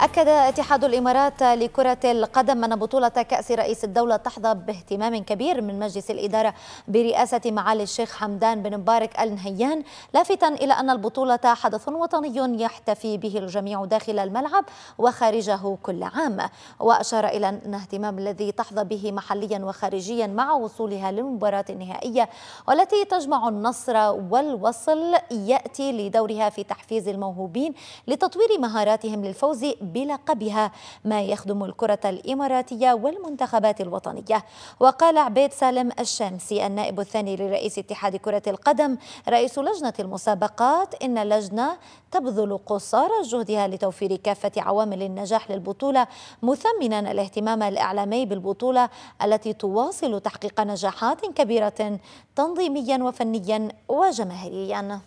أكد اتحاد الإمارات لكرة القدم أن بطولة كأس رئيس الدولة تحظى باهتمام كبير من مجلس الإدارة برئاسة معالي الشيخ حمدان بن مبارك آل نهيان لافتا إلى أن البطولة حدث وطني يحتفي به الجميع داخل الملعب وخارجه كل عام وأشار إلى أن اهتمام الذي تحظى به محليا وخارجيا مع وصولها للمباراة النهائية والتي تجمع النصر والوصل يأتي لدورها في تحفيز الموهوبين لتطوير مهاراتهم للفوز بلقبها ما يخدم الكرة الإماراتية والمنتخبات الوطنية وقال عبيد سالم الشامسي النائب الثاني لرئيس اتحاد كرة القدم رئيس لجنة المسابقات إن اللجنة تبذل قصارى جهدها لتوفير كافة عوامل النجاح للبطولة مثمنا الاهتمام الإعلامي بالبطولة التي تواصل تحقيق نجاحات كبيرة تنظيميا وفنيا وجماهيريا